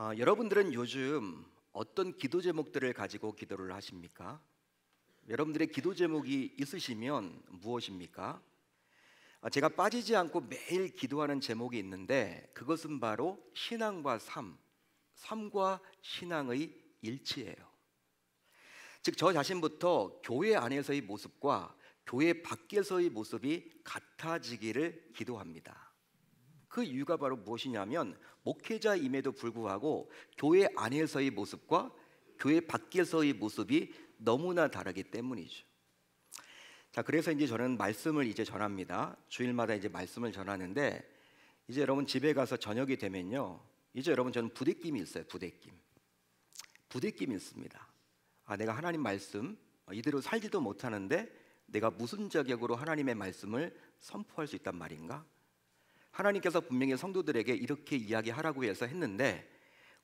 어, 여러분들은 요즘 어떤 기도 제목들을 가지고 기도를 하십니까? 여러분들의 기도 제목이 있으시면 무엇입니까? 아, 제가 빠지지 않고 매일 기도하는 제목이 있는데 그것은 바로 신앙과 삶, 삶과 신앙의 일치예요. 즉 저 자신부터 교회 안에서의 모습과 교회 밖에서의 모습이 같아지기를 기도합니다. 그 이유가 바로 무엇이냐면 목회자임에도 불구하고 교회 안에서의 모습과 교회 밖에서의 모습이 너무나 다르기 때문이죠. 자, 그래서 이제 저는 말씀을 이제 전합니다. 주일마다 이제 말씀을 전하는데 이제 여러분 집에 가서 저녁이 되면요. 이제 여러분 저는 부대낌이 있어요. 부대낌. 부대낌이 있습니다. 아, 내가 하나님 말씀 어, 이대로 살지도 못하는데 내가 무슨 자격으로 하나님의 말씀을 선포할 수 있단 말인가? 하나님께서 분명히 성도들에게 이렇게 이야기하라고 해서 했는데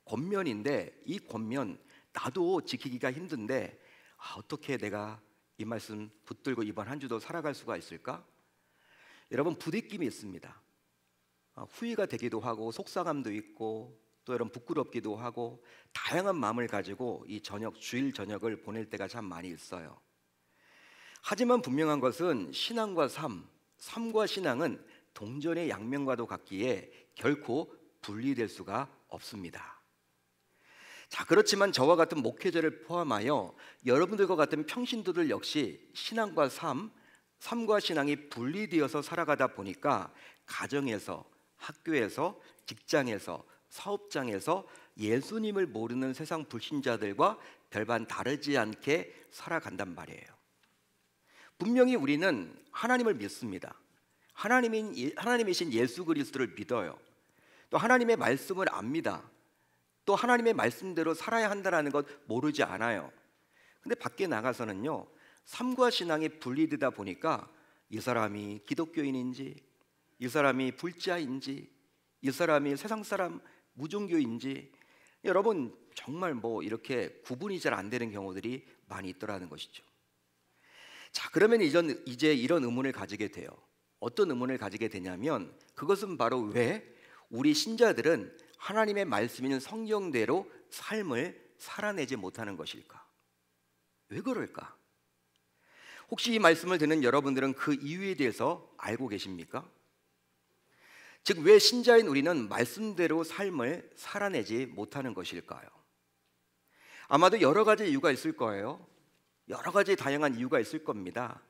권면인데 이 권면 나도 지키기가 힘든데 아, 어떻게 내가 이 말씀 붙들고 이번 한 주도 살아갈 수가 있을까? 여러분 부대낌이 있습니다. 아, 후회가 되기도 하고 속상함도 있고 또 여러분 부끄럽기도 하고 다양한 마음을 가지고 이 저녁 주일 저녁을 보낼 때가 참 많이 있어요. 하지만 분명한 것은 신앙과 삶, 삶과 신앙은 동전의 양면과도 같기에 결코 분리될 수가 없습니다. 자, 그렇지만 저와 같은 목회자를 포함하여 여러분들과 같은 평신도들 역시 신앙과 삶, 삶과 신앙이 분리되어서 살아가다 보니까 가정에서, 학교에서, 직장에서, 사업장에서 예수님을 모르는 세상 불신자들과 별반 다르지 않게 살아간단 말이에요. 분명히 우리는 하나님을 믿습니다. 하나님인 예, 하나님이신 예수 그리스도를 믿어요. 또 하나님의 말씀을 압니다. 또 하나님의 말씀대로 살아야 한다라는 것 모르지 않아요. 근데 밖에 나가서는요. 삶과 신앙이 분리되다 보니까 이 사람이 기독교인인지 이 사람이 불자인지 이 사람이 세상 사람 무종교인지 여러분 정말 뭐 이렇게 구분이 잘 안 되는 경우들이 많이 있더라는 것이죠. 자, 그러면 이 이제 이런 의문을 가지게 돼요. 어떤 의문을 가지게 되냐면 그것은 바로 왜 우리 신자들은 하나님의 말씀인 성경대로 삶을 살아내지 못하는 것일까? 왜 그럴까? 혹시 이 말씀을 듣는 여러분들은 그 이유에 대해서 알고 계십니까? 즉, 왜 신자인 우리는 말씀대로 삶을 살아내지 못하는 것일까요? 아마도 여러 가지 이유가 있을 거예요. 여러 가지 다양한 이유가 있을 겁니다.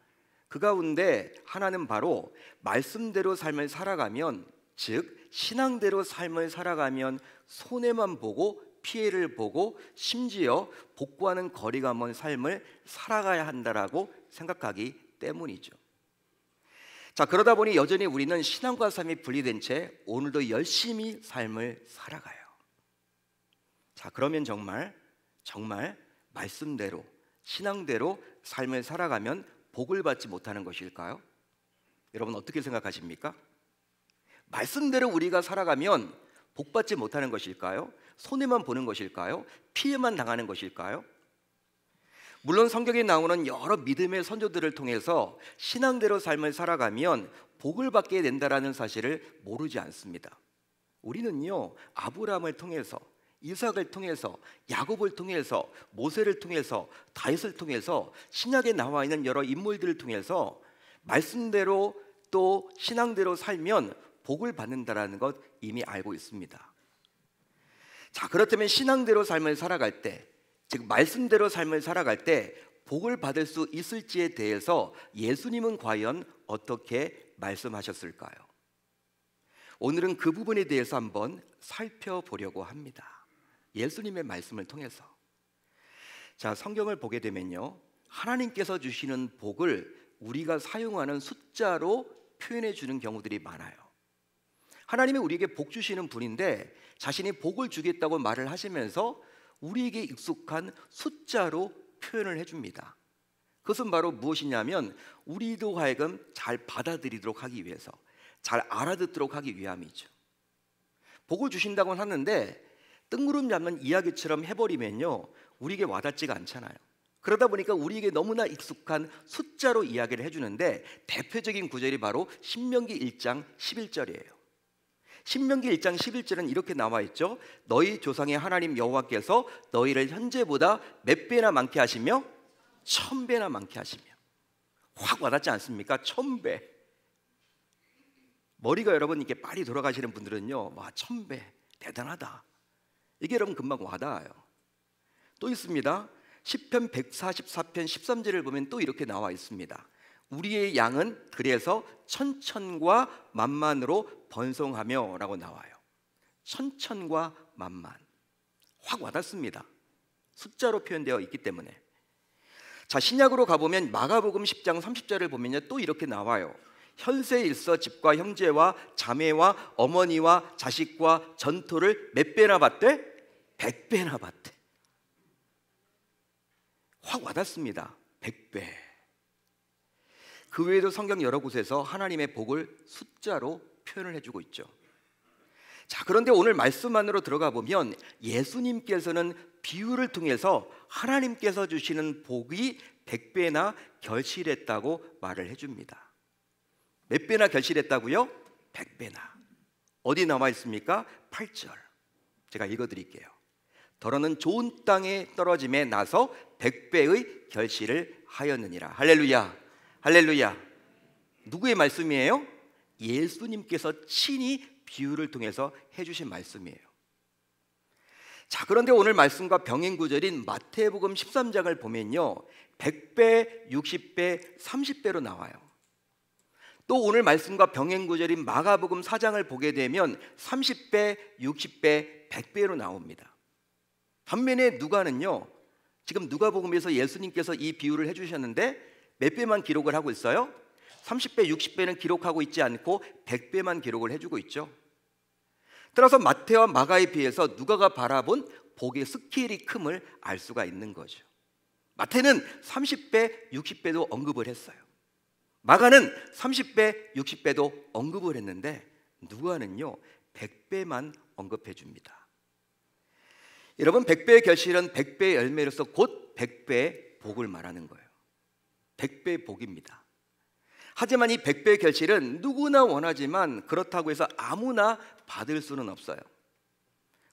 그 가운데 하나는 바로 말씀대로 삶을 살아가면 즉 신앙대로 삶을 살아가면 손해만 보고 피해를 보고 심지어 복구하는 거리가 먼 삶을 살아가야 한다라고 생각하기 때문이죠. 자, 그러다 보니 여전히 우리는 신앙과 삶이 분리된 채 오늘도 열심히 삶을 살아가요. 자, 그러면 정말 정말 말씀대로 신앙대로 삶을 살아가면 복을 받지 못하는 것일까요? 여러분 어떻게 생각하십니까? 말씀대로 우리가 살아가면 복 받지 못하는 것일까요? 손해만 보는 것일까요? 피해만 당하는 것일까요? 물론 성경에 나오는 여러 믿음의 선조들을 통해서 신앙대로 삶을 살아가면 복을 받게 된다라는 사실을 모르지 않습니다. 우리는요 아브라함을 통해서 이삭을 통해서 야곱을 통해서 모세를 통해서 다윗을 통해서 신약에 나와 있는 여러 인물들을 통해서 말씀대로 또 신앙대로 살면 복을 받는다라는 것 이미 알고 있습니다. 자, 그렇다면 신앙대로 삶을 살아갈 때, 즉 말씀대로 삶을 살아갈 때 복을 받을 수 있을지에 대해서 예수님은 과연 어떻게 말씀하셨을까요? 오늘은 그 부분에 대해서 한번 살펴보려고 합니다. 예수님의 말씀을 통해서. 자, 성경을 보게 되면요. 하나님께서 주시는 복을 우리가 사용하는 숫자로 표현해 주는 경우들이 많아요. 하나님이 우리에게 복 주시는 분인데 자신이 복을 주겠다고 말을 하시면서 우리에게 익숙한 숫자로 표현을 해줍니다. 그것은 바로 무엇이냐면 우리도 하여금 잘 받아들이도록 하기 위해서 잘 알아듣도록 하기 위함이죠. 복을 주신다고 하는데 뜬구름 잡는 이야기처럼 해버리면요 우리에게 와닿지가 않잖아요. 그러다 보니까 우리에게 너무나 익숙한 숫자로 이야기를 해주는데 대표적인 구절이 바로 신명기 1장 11절이에요. 신명기 1장 11절은 이렇게 나와 있죠. 너희 조상의 하나님 여호와께서 너희를 현재보다 몇 배나 많게 하시며 천 배나 많게 하시며 확 와닿지 않습니까? 천 배. 머리가 여러분 이렇게 빨리 돌아가시는 분들은요, 와 천 배 대단하다. 이게 여러분 금방 와닿아요. 또 있습니다. 10편 144편 13절을 보면 또 이렇게 나와 있습니다. 우리의 양은 그래서 천천과 만만으로 번성하며 라고 나와요. 천천과 만만. 확 와닿습니다. 숫자로 표현되어 있기 때문에. 자, 신약으로 가보면 마가복음 10장 30절을 보면또 이렇게 나와요. 현세에 있어 집과 형제와 자매와 어머니와 자식과 전토를 몇 배나 받되 100배나 받대. 확 와닿습니다. 100배. 그 외에도 성경 여러 곳에서 하나님의 복을 숫자로 표현을 해주고 있죠. 자, 그런데 오늘 말씀만으로 들어가 보면 예수님께서는 비유를 통해서 하나님께서 주시는 복이 100배나 결실했다고 말을 해줍니다. 몇 배나 결실했다고요? 100배나. 어디 남아 있습니까? 8절. 제가 읽어 드릴게요. 더러는 좋은 땅에 떨어짐에 나서 백배의 결실을 하였느니라. 할렐루야. 할렐루야. 누구의 말씀이에요? 예수님께서 친히 비유를 통해서 해 주신 말씀이에요. 자, 그런데 오늘 말씀과 병행 구절인 마태복음 13장을 보면요. 100배, 60배, 30배로 나와요. 또 오늘 말씀과 병행 구절인 마가복음 4장을 보게 되면 30배, 60배, 100배로 나옵니다. 반면에 누가는요. 지금 누가복음에서 예수님께서 이 비유를 해 주셨는데 몇 배만 기록을 하고 있어요? 30배, 60배는 기록하고 있지 않고 100배만 기록을 해 주고 있죠. 따라서 마태와 마가에 비해서 누가가 바라본 복의 스케일이 큼을 알 수가 있는 거죠. 마태는 30배, 60배도 언급을 했어요. 마가는 30배, 60배도 언급을 했는데 누가는요 100배만 언급해 줍니다. 여러분 백배의 결실은 백배의 열매로서 곧백배의 복을 말하는 거예요. 1배의 복입니다. 하지만 이1배의 결실은 누구나 원하지만 그렇다고 해서 아무나 받을 수는 없어요.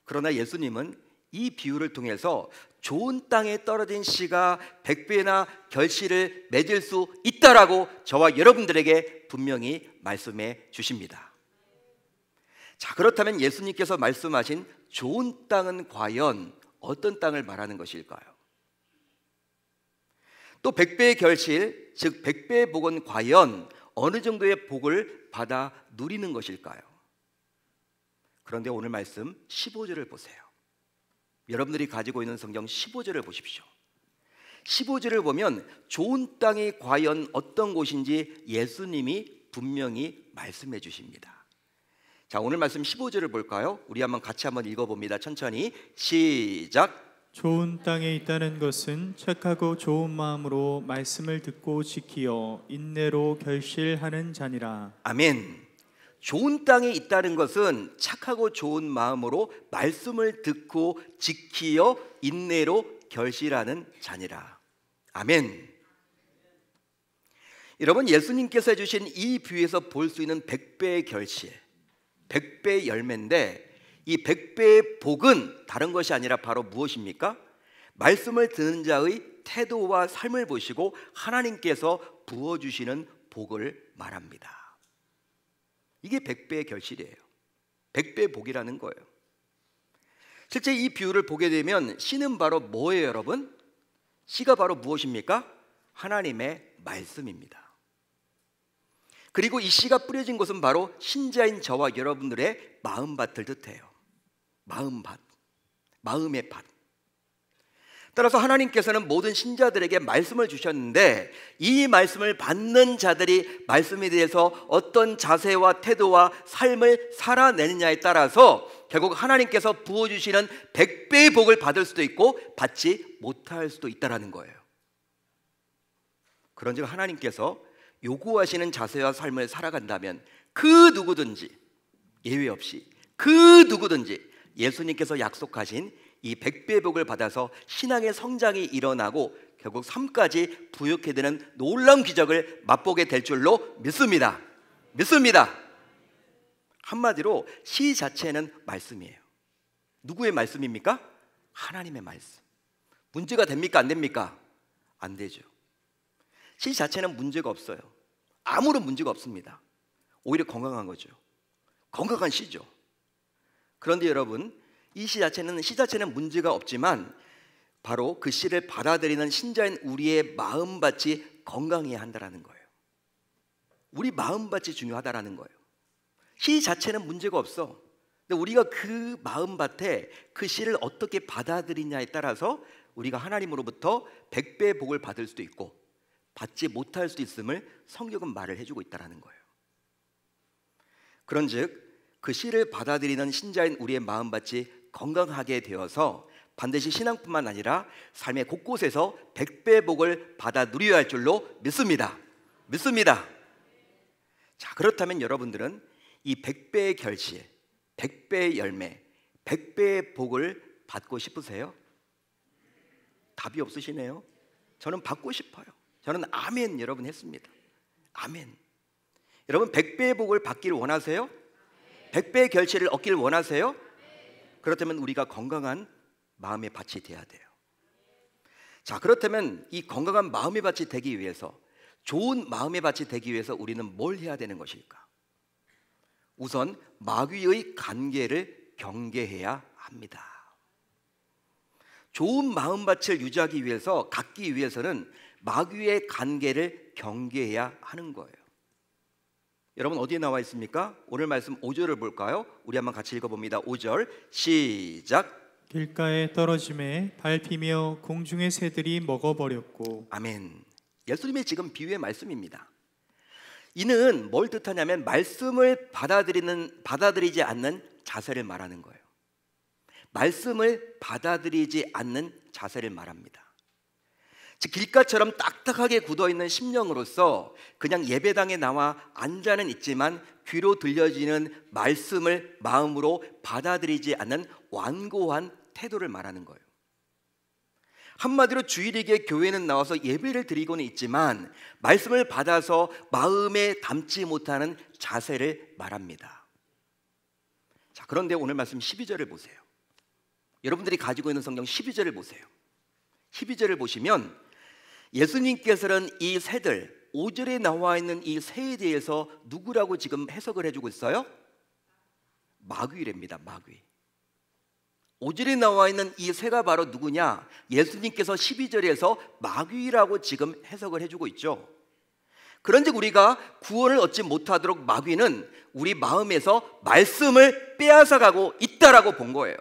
그러나 예수님은 이 비유를 통해서 좋은 땅에 떨어진 씨가 1배나 결실을 맺을 수 있다라고 저와 여러분들에게 분명히 말씀해 주십니다. 자, 그렇다면 예수님께서 말씀하신 좋은 땅은 과연 어떤 땅을 말하는 것일까요? 또 백배의 결실, 즉 백배의 복은 과연 어느 정도의 복을 받아 누리는 것일까요? 그런데 오늘 말씀 15절을 보세요. 여러분들이 가지고 있는 성경 15절을 보십시오. 15절을 보면 좋은 땅이 과연 어떤 곳인지 예수님이 분명히 말씀해 주십니다. 자, 오늘 말씀 15절을 볼까요? 우리 한번 같이 한번 읽어 봅니다. 천천히. 시작. 좋은 땅에 있다는 것은 착하고 좋은 마음으로 말씀을 듣고 지키어 인내로 결실하는 자니라. 아멘. 좋은 땅에 있다는 것은 착하고 좋은 마음으로 말씀을 듣고 지키어 인내로 결실하는 자니라. 아멘. 여러분 예수님께서 해주신 이 뷰에서 볼 수 있는 백배의 결실 백배 의 열매인데 이 백배의 복은 다른 것이 아니라 바로 무엇입니까? 말씀을 듣는 자의 태도와 삶을 보시고 하나님께서 부어주시는 복을 말합니다. 이게 백배의 결실이에요. 백배 복이라는 거예요. 실제 이 비유를 보게 되면 씨는 바로 뭐예요, 여러분? 씨가 바로 무엇입니까? 하나님의 말씀입니다. 그리고 이 씨가 뿌려진 것은 바로 신자인 저와 여러분들의 마음밭을 뜻해요. 마음밭. 마음의 밭. 따라서 하나님께서는 모든 신자들에게 말씀을 주셨는데 이 말씀을 받는 자들이 말씀에 대해서 어떤 자세와 태도와 삶을 살아내느냐에 따라서 결국 하나님께서 부어주시는 백배의 복을 받을 수도 있고 받지 못할 수도 있다라는 거예요. 그런즉 하나님께서 요구하시는 자세와 삶을 살아간다면 그 누구든지 예외 없이 그 누구든지 예수님께서 약속하신 이 백배 복을 받아서 신앙의 성장이 일어나고 결국 삶까지 부욕해 되는 놀라운 기적을 맛보게 될 줄로 믿습니다. 믿습니다. 한마디로 시 자체는 말씀이에요. 누구의 말씀입니까? 하나님의 말씀. 문제가 됩니까? 안 됩니까? 안 되죠. 시 자체는 문제가 없어요. 아무런 문제가 없습니다. 오히려 건강한 거죠. 건강한 시죠 그런데 여러분, 이 시 자체는 시 자체는 문제가 없지만 바로 그시를 받아들이는 신자인 우리의 마음밭이 건강해야 한다라는 거예요. 우리 마음밭이 중요하다라는 거예요. 시 자체는 문제가 없어. 근데 우리가 그 마음밭에 그시를 어떻게 받아들이냐에 따라서 우리가 하나님으로부터 백배 복을 받을 수도 있고 받지 못할 수 있음을 성경은 말을 해주고 있다라는 거예요. 그런즉 그 씨를 받아들이는 신자인 우리의 마음밭이 건강하게 되어서 반드시 신앙뿐만 아니라 삶의 곳곳에서 백배 복을 받아 누려야 할 줄로 믿습니다. 믿습니다. 자 그렇다면 여러분들은 이 백배의 결실, 백배의 열매, 백배의 복을 받고 싶으세요? 답이 없으시네요. 저는 받고 싶어요. 저는 아멘 여러분 했습니다. 아멘. 여러분 백배의 복을 받기를 원하세요? 백배의 결실을 얻기를 원하세요? 그렇다면 우리가 건강한 마음의 밭이 돼야 돼요. 자, 그렇다면 이 건강한 마음의 밭이 되기 위해서 좋은 마음의 밭이 되기 위해서 우리는 뭘 해야 되는 것일까? 우선 마귀의 관계를 경계해야 합니다. 좋은 마음밭을 유지하기 위해서 갖기 위해서는 마귀의 관계를 경계해야 하는 거예요. 여러분 어디에 나와 있습니까? 오늘 말씀 5절을 볼까요? 우리 한번 같이 읽어봅니다. 5절 시작. 길가에 떨어짐에 밟히며 공중의 새들이 먹어버렸고. 아멘. 예수님의 지금 비유의 말씀입니다. 이는 뭘 뜻하냐면 말씀을 받아들이는 받아들이지 않는 자세를 말하는 거예요. 말씀을 받아들이지 않는 자세를 말합니다. 길가처럼 딱딱하게 굳어있는 심령으로서 그냥 예배당에 나와 앉아는 있지만 귀로 들려지는 말씀을 마음으로 받아들이지 않는 완고한 태도를 말하는 거예요. 한마디로 주일에게 교회는 나와서 예배를 드리고는 있지만 말씀을 받아서 마음에 담지 못하는 자세를 말합니다. 자, 그런데 오늘 말씀 12절을 보세요. 여러분들이 가지고 있는 성경 12절을 보세요. 12절을 보시면 예수님께서는 이 새들 5절에 나와 있는 이 새에 대해서 누구라고 지금 해석을 해주고 있어요? 마귀랍니다. 마귀. 5절에 나와 있는 이 새가 바로 누구냐? 예수님께서 12절에서 마귀라고 지금 해석을 해주고 있죠. 그런데 우리가 구원을 얻지 못하도록 마귀는 우리 마음에서 말씀을 빼앗아가고 있다라고 본 거예요.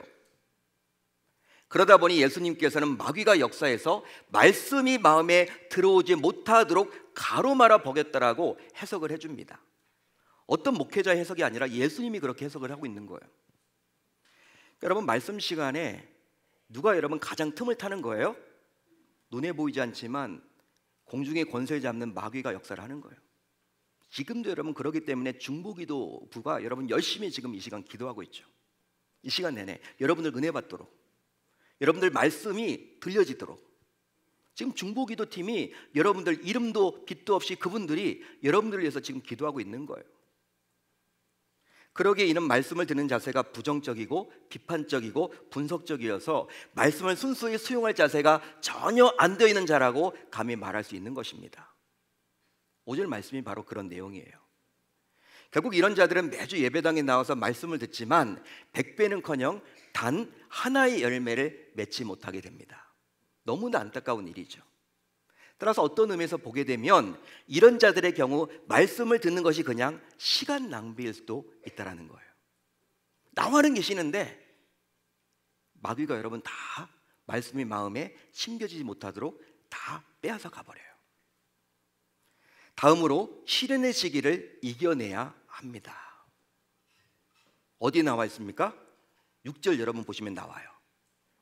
그러다 보니 예수님께서는 마귀가 역사에서 말씀이 마음에 들어오지 못하도록 가로막아 보겠다라고 해석을 해줍니다. 어떤 목회자 해석이 아니라 예수님이 그렇게 해석을 하고 있는 거예요. 여러분 말씀 시간에 누가 여러분 가장 틈을 타는 거예요? 눈에 보이지 않지만 공중의 권세 잡는 마귀가 역사를 하는 거예요. 지금도 여러분 그러기 때문에 중보기도부가 여러분 열심히 지금 이 시간 기도하고 있죠. 이 시간 내내 여러분들 은혜 받도록 여러분들 말씀이 들려지도록 지금 중보기도 팀이 여러분들 이름도 빛도 없이 그분들이 여러분들을 위해서 지금 기도하고 있는 거예요. 그러기에 이는 말씀을 듣는 자세가 부정적이고 비판적이고 분석적이어서 말씀을 순수히 수용할 자세가 전혀 안 되어 있는 자라고 감히 말할 수 있는 것입니다. 오절 말씀이 바로 그런 내용이에요. 결국 이런 자들은 매주 예배당에 나와서 말씀을 듣지만 백배는커녕 단 하나의 열매를 맺지 못하게 됩니다. 너무나 안타까운 일이죠. 따라서 어떤 의미에서 보게 되면 이런 자들의 경우 말씀을 듣는 것이 그냥 시간 낭비일 수도 있다라는 거예요. 나와는 계시는데 마귀가 여러분 다 말씀이 마음에 심겨지지 못하도록 다 빼앗아 가버려요. 다음으로 시련의 시기를 이겨내야 합니다. 어디 나와 있습니까? 6절 여러분 보시면 나와요.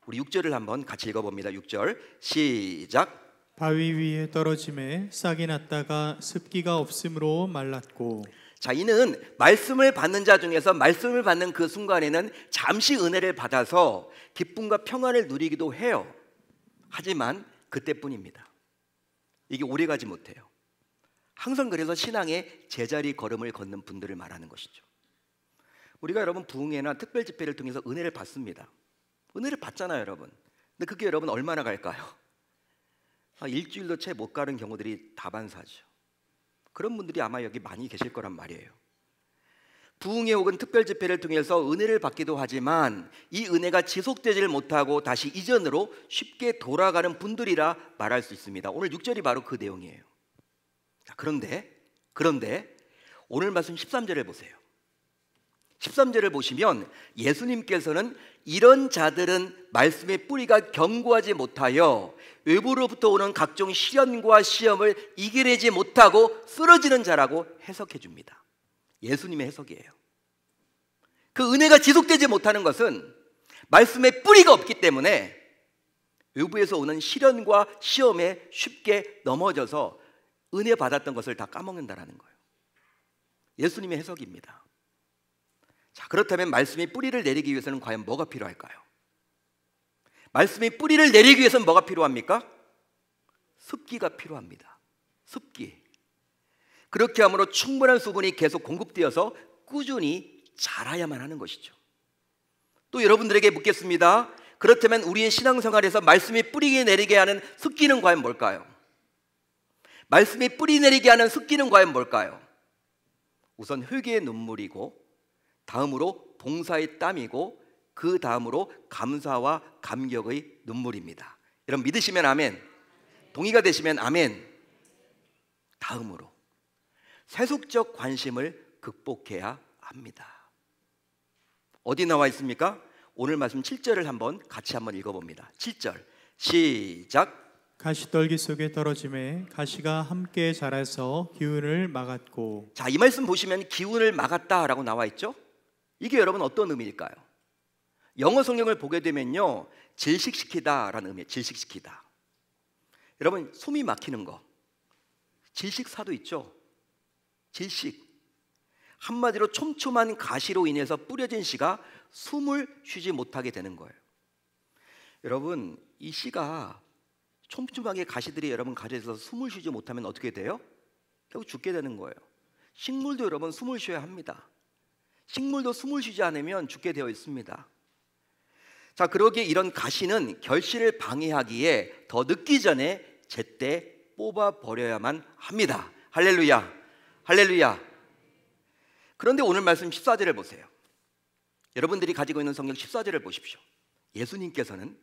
우리 6절을 한번 같이 읽어봅니다. 6절 시작. 바위 위에 떨어짐에 싹이 났다가 습기가 없으므로 말랐고. 자, 이는 말씀을 받는 자 중에서 말씀을 받는 그 순간에는 잠시 은혜를 받아서 기쁨과 평안을 누리기도 해요. 하지만 그때뿐입니다. 이게 오래 가지 못해요. 항상 그래서 신앙의 제자리 걸음을 걷는 분들을 말하는 것이죠. 우리가 여러분 부흥회나 특별 집회를 통해서 은혜를 받습니다. 은혜를 받잖아요, 여러분. 근데 그게 여러분 얼마나 갈까요? 아, 일주일도 채 못 가는 경우들이 다반사죠. 그런 분들이 아마 여기 많이 계실 거란 말이에요. 부흥회 혹은 특별 집회를 통해서 은혜를 받기도 하지만 이 은혜가 지속되질 못하고 다시 이전으로 쉽게 돌아가는 분들이라 말할 수 있습니다. 오늘 6절이 바로 그 내용이에요. 그런데 그런데 오늘 말씀 13절을 보세요. 13절을 보시면 예수님께서는 이런 자들은 말씀의 뿌리가 견고하지 못하여 외부로부터 오는 각종 시련과 시험을 이겨내지 못하고 쓰러지는 자라고 해석해 줍니다. 예수님의 해석이에요. 그 은혜가 지속되지 못하는 것은 말씀의 뿌리가 없기 때문에 외부에서 오는 시련과 시험에 쉽게 넘어져서 은혜 받았던 것을 다 까먹는다라는 거예요. 예수님의 해석입니다. 자, 그렇다면 말씀이 뿌리를 내리기 위해서는 과연 뭐가 필요할까요? 말씀이 뿌리를 내리기 위해서는 뭐가 필요합니까? 습기가 필요합니다. 습기. 그렇게 함으로 충분한 수분이 계속 공급되어서 꾸준히 자라야만 하는 것이죠. 또 여러분들에게 묻겠습니다. 그렇다면 우리의 신앙생활에서 말씀이 뿌리게 내리게 하는 습기는 과연 뭘까요? 말씀이 뿌리 내리게 하는 습기는 과연 뭘까요? 우선 회개의 눈물이고 다음으로 봉사의 땀이고 그 다음으로 감사와 감격의 눈물입니다. 여러분 믿으시면 아멘. 동의가 되시면 아멘. 다음으로 세속적 관심을 극복해야 합니다. 어디 나와 있습니까? 오늘 말씀 7절을 한번 같이 한번 읽어 봅니다. 7절. 시작. 가시떨기 속에 떨어짐에 가시가 함께 자라서 기운을 막았고 자, 이 말씀 보시면 기운을 막았다라고 나와 있죠? 이게 여러분 어떤 의미일까요? 영어 성경을 보게 되면요. 질식시키다라는 의미예요. 질식시키다. 여러분 숨이 막히는 거. 질식사도 있죠. 질식. 한마디로 촘촘한 가시로 인해서 뿌려진 씨가 숨을 쉬지 못하게 되는 거예요. 여러분, 이 씨가 촘촘하게 가시들이 여러분 가지에서 숨을 쉬지 못하면 어떻게 돼요? 결국 죽게 되는 거예요. 식물도 여러분 숨을 쉬어야 합니다. 식물도 숨을 쉬지 않으면 죽게 되어 있습니다. 자, 그러기에 이런 가시는 결실을 방해하기에 더 늦기 전에 제때 뽑아 버려야만 합니다. 할렐루야. 할렐루야. 그런데 오늘 말씀 14절을 보세요. 여러분들이 가지고 있는 성경 14절을 보십시오. 예수님께서는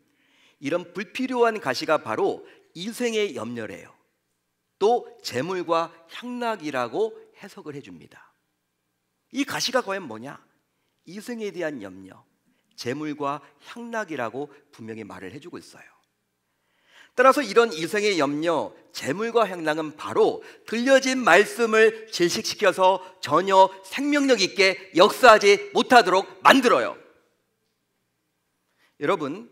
이런 불필요한 가시가 바로 인생의 염려래요. 또 재물과 향락이라고 해석을 해줍니다. 이 가시가 과연 뭐냐? 이승에 대한 염려, 재물과 향락이라고 분명히 말을 해주고 있어요. 따라서 이런 이성의 염려, 재물과 향락은 바로 들려진 말씀을 질식시켜서 전혀 생명력 있게 역사하지 못하도록 만들어요. 여러분,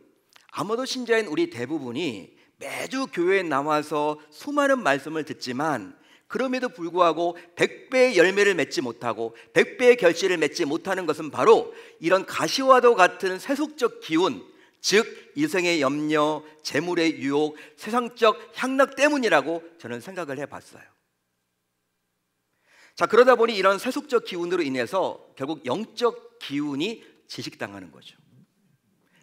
아마도 신자인 우리 대부분이 매주 교회에 나와서 수많은 말씀을 듣지만 그럼에도 불구하고 백배의 열매를 맺지 못하고 백배의 결실을 맺지 못하는 것은 바로 이런 가시와도 같은 세속적 기운, 즉 인생의 염려, 재물의 유혹, 세상적 향락 때문이라고 저는 생각을 해 봤어요. 자, 그러다 보니 이런 세속적 기운으로 인해서 결국 영적 기운이 지식당하는 거죠.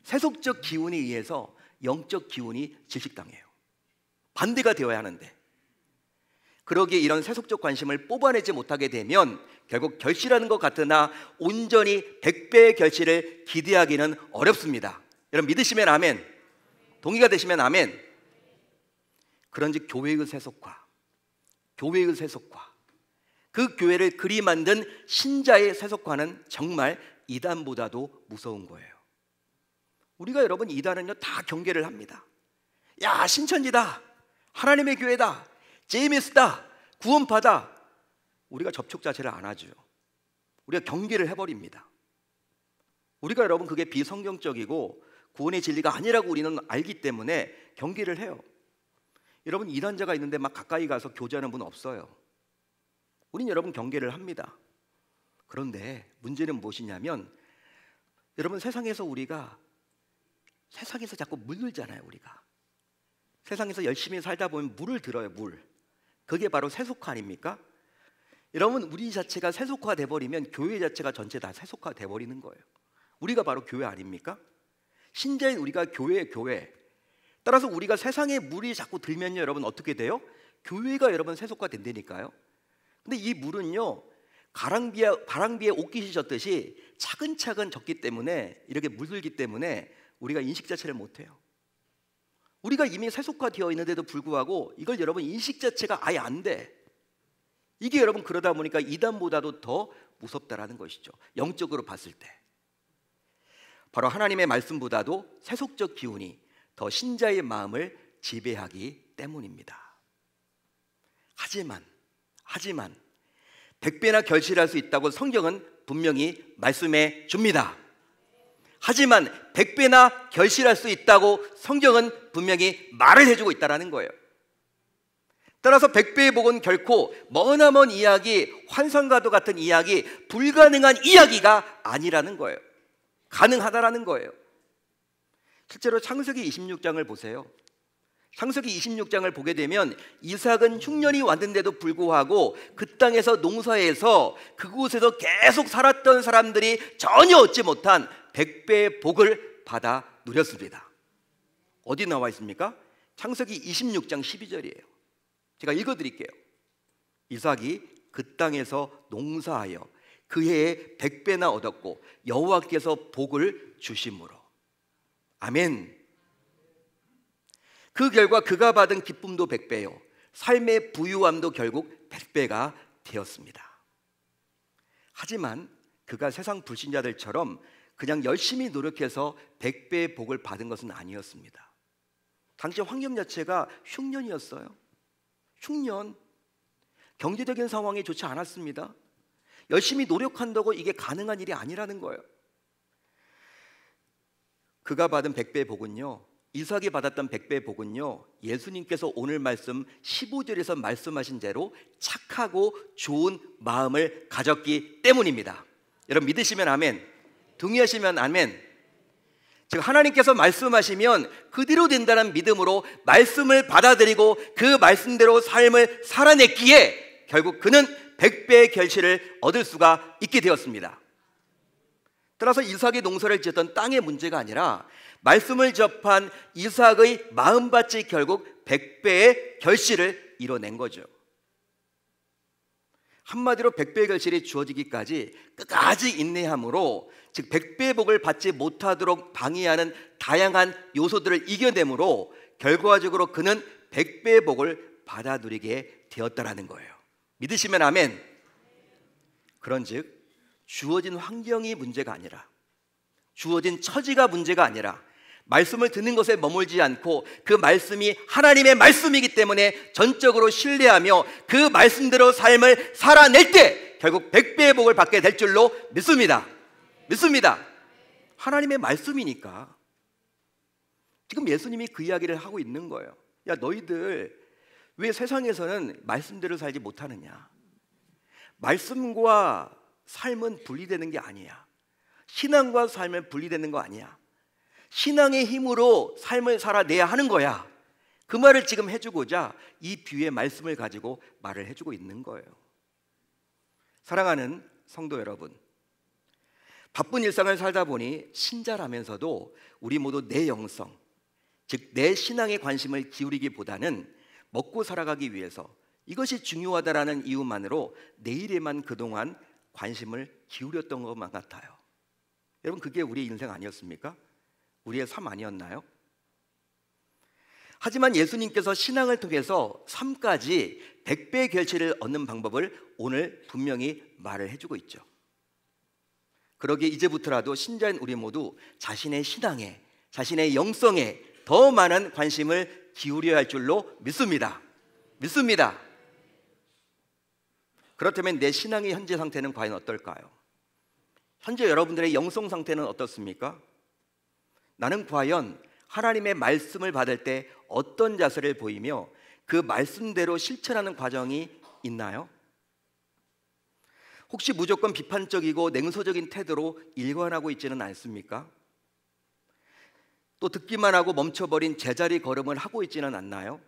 세속적 기운에 의해서 영적 기운이 지식당해요 반대가 되어야 하는데 그러기에 이런 세속적 관심을 뽑아내지 못하게 되면 결국 결실하는 것 같으나 온전히 100배의 결실을 기대하기는 어렵습니다. 여러분 믿으시면 아멘. 동의가 되시면 아멘. 그런지 교회의 세속화, 교회의 세속화, 그 교회를 그리 만든 신자의 세속화는 정말 이단보다도 무서운 거예요. 우리가 여러분 이단은요 다 경계를 합니다. 야 신천지다, 하나님의 교회다, 제임스다 구원받아 우리가 접촉 자체를 안 하죠. 우리가 경계를 해버립니다. 우리가 여러분 그게 비성경적이고 구원의 진리가 아니라고 우리는 알기 때문에 경계를 해요. 여러분 이단자가 있는데 막 가까이 가서 교제하는 분 없어요. 우린 여러분 경계를 합니다. 그런데 문제는 무엇이냐면 여러분 세상에서 우리가 세상에서 자꾸 물들잖아요 우리가 세상에서 열심히 살다 보면 물을 들어요 물 그게 바로 세속화 아닙니까? 여러분 우리 자체가 세속화 돼버리면 교회 자체가 전체 다 세속화 돼버리는 거예요. 우리가 바로 교회 아닙니까? 신자인 우리가 교회 교회. 따라서 우리가 세상에 물이 자꾸 들면요 여러분 어떻게 돼요? 교회가 여러분 세속화 된다니까요. 근데 이 물은요 가랑비에 바랑비에 옷깃이 젖듯이 차근차근 젖기 때문에 이렇게 물들기 때문에 우리가 인식 자체를 못해요. 우리가 이미 세속화되어 있는데도 불구하고 이걸 여러분 인식 자체가 아예 안 돼. 이게 여러분 그러다 보니까 이단보다도 더 무섭다라는 것이죠. 영적으로 봤을 때. 바로 하나님의 말씀보다도 세속적 기운이 더 신자의 마음을 지배하기 때문입니다. 하지만 하지만 백배나 결실할 수 있다고 성경은 분명히 말씀해 줍니다. 하지만 100배나 결실할 수 있다고 성경은 분명히 말을 해주고 있다는 거예요. 따라서 100배의 복은 결코 머나먼 이야기, 환상과도 같은 이야기, 불가능한 이야기가 아니라는 거예요. 가능하다라는 거예요. 실제로 창세기 26장을 보세요. 창세기 26장을 보게 되면 이삭은 흉년이 왔는데도 불구하고 그 땅에서 농사에서 그곳에서 계속 살았던 사람들이 전혀 얻지 못한 백배의 복을 받아 누렸습니다. 어디 나와 있습니까? 창세기 26장 12절이에요. 제가 읽어 드릴게요. 이삭이 그 땅에서 농사하여 그 해에 백배나 얻었고 여호와께서 복을 주심으로. 아멘. 그 결과 그가 받은 기쁨도 백배요. 삶의 부유함도 결국 백배가 되었습니다. 하지만 그가 세상 불신자들처럼 그냥 열심히 노력해서 백배의 복을 받은 것은 아니었습니다. 당시 환경 자체가 흉년이었어요. 흉년. 경제적인 상황이 좋지 않았습니다. 열심히 노력한다고 이게 가능한 일이 아니라는 거예요. 그가 받은 1배 복은요. 이삭이 받았던 1배 복은요. 예수님께서 오늘 말씀 15절에서 말씀하신 대로 착하고 좋은 마음을 가졌기 때문입니다. 여러분 믿으시면 아멘. 동의하시면 아멘. 즉 하나님께서 말씀하시면 그대로 된다는 믿음으로 말씀을 받아들이고 그 말씀대로 삶을 살아냈기에 결국 그는 백배의 결실을 얻을 수가 있게 되었습니다. 따라서 이삭이 농사를 지었던 땅의 문제가 아니라 말씀을 접한 이삭의 마음밭이 결국 백배의 결실을 이뤄낸 거죠. 한마디로 백배 결실이 주어지기까지 끝까지 인내함으로 즉 백배 의 복을 받지 못하도록 방해하는 다양한 요소들을 이겨내므로 결과적으로 그는 백배 의 복을 받아 들이게 되었다라는 거예요. 믿으시면 아멘. 그런즉 주어진 환경이 문제가 아니라 주어진 처지가 문제가 아니라 말씀을 듣는 것에 머물지 않고 그 말씀이 하나님의 말씀이기 때문에 전적으로 신뢰하며 그 말씀대로 삶을 살아낼 때 결국 백배의 복을 받게 될 줄로 믿습니다. 믿습니다. 하나님의 말씀이니까. 지금 예수님이 그 이야기를 하고 있는 거예요. 야, 너희들 왜 세상에서는 말씀대로 살지 못하느냐? 말씀과 삶은 분리되는 게 아니야. 신앙과 삶은 분리되는 거 아니야. 신앙의 힘으로 삶을 살아내야 하는 거야. 그 말을 지금 해주고자 이 비유의 말씀을 가지고 말을 해주고 있는 거예요. 사랑하는 성도 여러분, 바쁜 일상을 살다 보니 신자라면서도 우리 모두 내 영성, 즉 내 신앙에 관심을 기울이기보다는 먹고 살아가기 위해서 이것이 중요하다라는 이유만으로 내일에만 그동안 관심을 기울였던 것만 같아요. 여러분 그게 우리 인생 아니었습니까? 우리의 삶 아니었나요? 하지만 예수님께서 신앙을 통해서 삶까지 1배 결실을 얻는 방법을 오늘 분명히 말을 해주고 있죠. 그러기 이제부터라도 신자인 우리 모두 자신의 신앙에, 자신의 영성에 더 많은 관심을 기울여야 할 줄로 믿습니다. 믿습니다. 그렇다면 내 신앙의 현재 상태는 과연 어떨까요? 현재 여러분들의 영성 상태는 어떻습니까? 나는 과연 하나님의 말씀을 받을 때 어떤 자세를 보이며 그 말씀대로 실천하는 과정이 있나요? 혹시 무조건 비판적이고 냉소적인 태도로 일관하고 있지는 않습니까? 또 듣기만 하고 멈춰버린 제자리 걸음을 하고 있지는 않나요?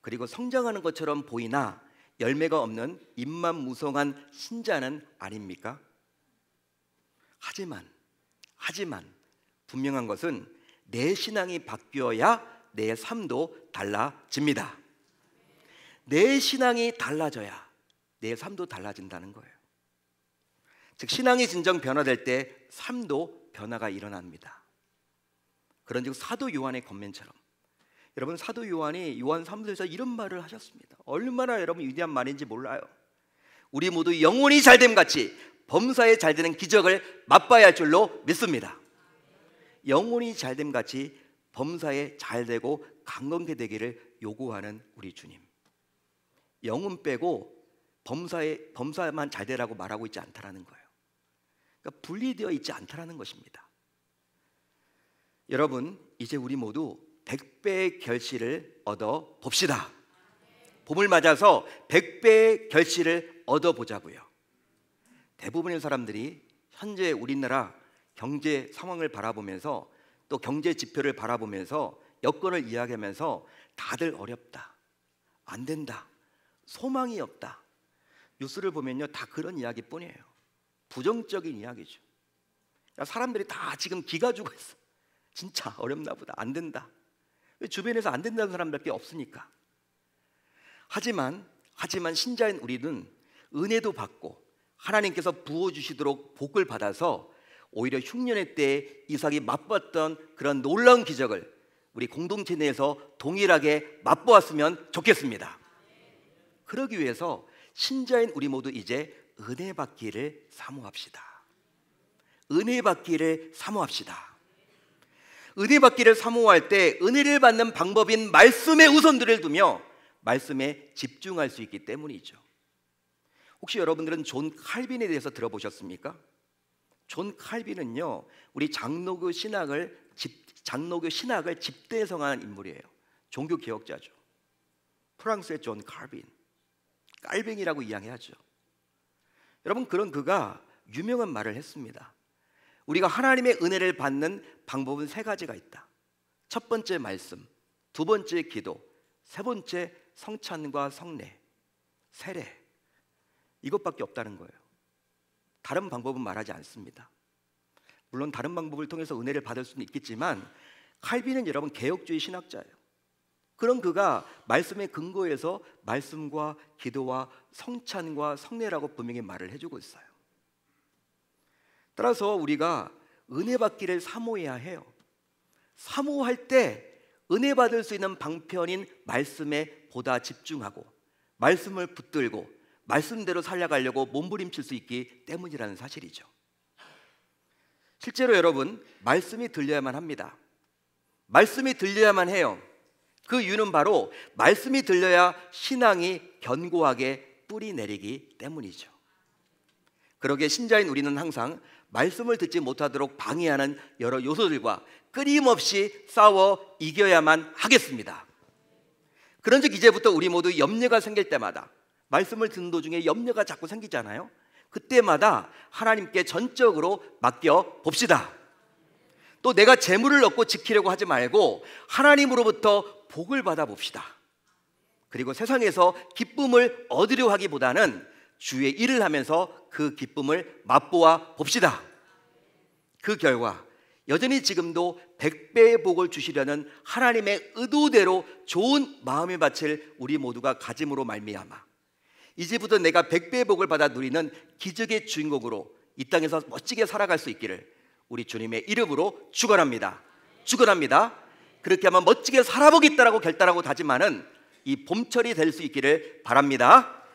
그리고 성장하는 것처럼 보이나 열매가 없는 입만 무성한 신자는 아닙니까? 하지만, 하지만 분명한 것은 내 신앙이 바뀌어야 내 삶도 달라집니다. 내 신앙이 달라져야 내 삶도 달라진다는 거예요. 즉 신앙이 진정 변화될 때 삶도 변화가 일어납니다. 그런즉 사도 요한의 권면처럼 여러분 사도 요한이 요한 3서에서 이런 말을 하셨습니다. 얼마나 여러분 위대한 말인지 몰라요. 우리 모두 영혼이 잘됨 같이 범사에 잘 되는 기적을 맛봐야 할 줄로 믿습니다. 영혼이 잘됨 같이 범사에 잘되고 강건케 되기를 요구하는 우리 주님. 영혼 빼고 범사에 범사만 잘되라고 말하고 있지 않다라는 거예요. 그러니까 분리되어 있지 않다라는 것입니다. 여러분 이제 우리 모두 백배의 결실을 얻어 봅시다. 봄을 맞아서 백배의 결실을 얻어 보자고요. 대부분의 사람들이 현재 우리나라 경제 상황을 바라보면서 또 경제 지표를 바라보면서 여건을 이야기하면서 다들 어렵다. 안 된다. 소망이 없다. 뉴스를 보면요. 다 그런 이야기뿐이에요. 부정적인 이야기죠. 그러니까 사람들이 다 지금 기가 죽어 있어. 진짜 어렵나 보다. 안 된다. 주변에서 안 된다는 사람밖에 없으니까. 하지만 하지만 신자인 우리는 은혜도 받고 하나님께서 부어 주시도록 복을 받아서 오히려 흉년의 때에 이삭이 맛봤던 그런 놀라운 기적을 우리 공동체 내에서 동일하게 맛보았으면 좋겠습니다. 그러기 위해서 신자인 우리 모두 이제 은혜 받기를 사모합시다. 은혜 받기를 사모합시다. 은혜 받기를 사모할 때 은혜를 받는 방법인 말씀의 우선들을 두며 말씀에 집중할 수 있기 때문이죠. 혹시 여러분들은 존 칼빈에 대해서 들어보셨습니까? 존 칼빈은요, 우리 장로교 신학을 집, 장로교 신학을 집대성한 인물이에요. 종교 개혁자죠. 프랑스의 존 칼빈, 깔뱅이라고 이야기하죠. 여러분 그런 그가 유명한 말을 했습니다. 우리가 하나님의 은혜를 받는 방법은 세 가지가 있다. 첫 번째 말씀, 두 번째 기도, 세 번째 성찬과 성례, 세례. 이것밖에 없다는 거예요. 다른 방법은 말하지 않습니다. 물론 다른 방법을 통해서 은혜를 받을 수는 있겠지만 칼빈은 여러분 개혁주의 신학자예요. 그런 그가 말씀의 근거에서 말씀과 기도와 성찬과 성례라고 분명히 말을 해주고 있어요. 따라서 우리가 은혜 받기를 사모해야 해요. 사모할 때 은혜 받을 수 있는 방편인 말씀에 보다 집중하고 말씀을 붙들고 말씀대로 살려가려고 몸부림칠 수 있기 때문이라는 사실이죠. 실제로 여러분, 말씀이 들려야만 합니다. 말씀이 들려야만 해요. 그 이유는 바로 말씀이 들려야 신앙이 견고하게 뿌리 내리기 때문이죠. 그러게 신자인 우리는 항상 말씀을 듣지 못하도록 방해하는 여러 요소들과 끊임없이 싸워 이겨야만 하겠습니다. 그런즉 이제부터 우리 모두 염려가 생길 때마다 말씀을 듣는 도중에 염려가 자꾸 생기잖아요. 그때마다 하나님께 전적으로 맡겨 봅시다. 또 내가 재물을 얻고 지키려고 하지 말고 하나님으로부터 복을 받아 봅시다. 그리고 세상에서 기쁨을 얻으려 하기보다는 주의 일을 하면서 그 기쁨을 맛보아 봅시다. 그 결과 여전히 지금도 백배의 복을 주시려는 하나님의 의도대로 좋은 마음의 밭을 우리 모두가 가짐으로 말미암아 이제부터 내가 백배의 복을 받아 누리는 기적의 주인공으로 이 땅에서 멋지게 살아갈 수 있기를 우리 주님의 이름으로 축원합니다. 축원합니다. 그렇게 하면 멋지게 살아보겠다라고 결단하고 다짐하는 이 봄철이 될 수 있기를 바랍니다.